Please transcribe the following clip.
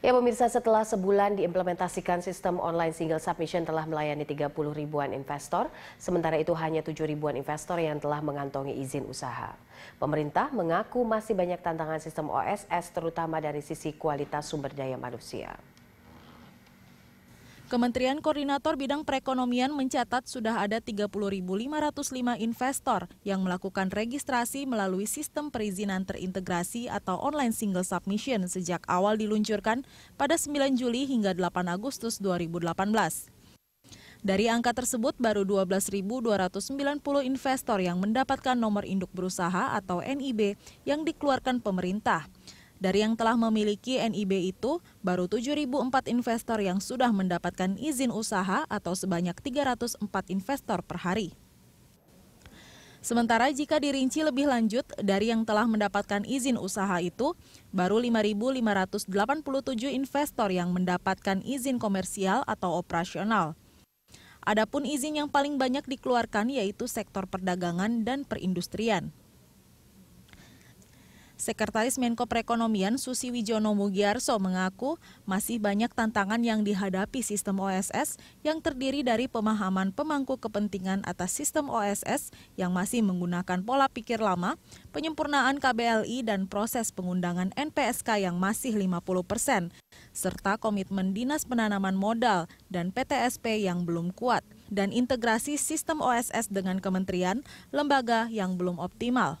Ya pemirsa setelah sebulan diimplementasikan sistem online single submission telah melayani 30 ribuan investor, sementara itu hanya 7 ribuan investor yang telah mengantongi izin usaha. Pemerintah mengaku masih banyak tantangan sistem OSS terutama dari sisi kualitas sumber daya manusia. Kementerian Koordinator Bidang Perekonomian mencatat sudah ada 30.505 investor yang melakukan registrasi melalui sistem perizinan terintegrasi atau online single submission sejak awal diluncurkan pada 9 Juli hingga 8 Agustus 2018. Dari angka tersebut, baru 12.290 investor yang mendapatkan nomor induk berusaha atau NIB yang dikeluarkan pemerintah. Dari yang telah memiliki NIB itu, baru 7.004 investor yang sudah mendapatkan izin usaha atau sebanyak 304 investor per hari. Sementara jika dirinci lebih lanjut, dari yang telah mendapatkan izin usaha itu, baru 5.587 investor yang mendapatkan izin komersial atau operasional. Adapun izin yang paling banyak dikeluarkan yaitu sektor perdagangan dan perindustrian. Sekretaris Menko Perekonomian Susi Wijono Mugiarso mengaku masih banyak tantangan yang dihadapi sistem OSS yang terdiri dari pemahaman pemangku kepentingan atas sistem OSS yang masih menggunakan pola pikir lama, penyempurnaan KBLI dan proses pengundangan NPSK yang masih 50 persen, serta komitmen Dinas Penanaman Modal dan PTSP yang belum kuat, dan integrasi sistem OSS dengan kementerian, lembaga yang belum optimal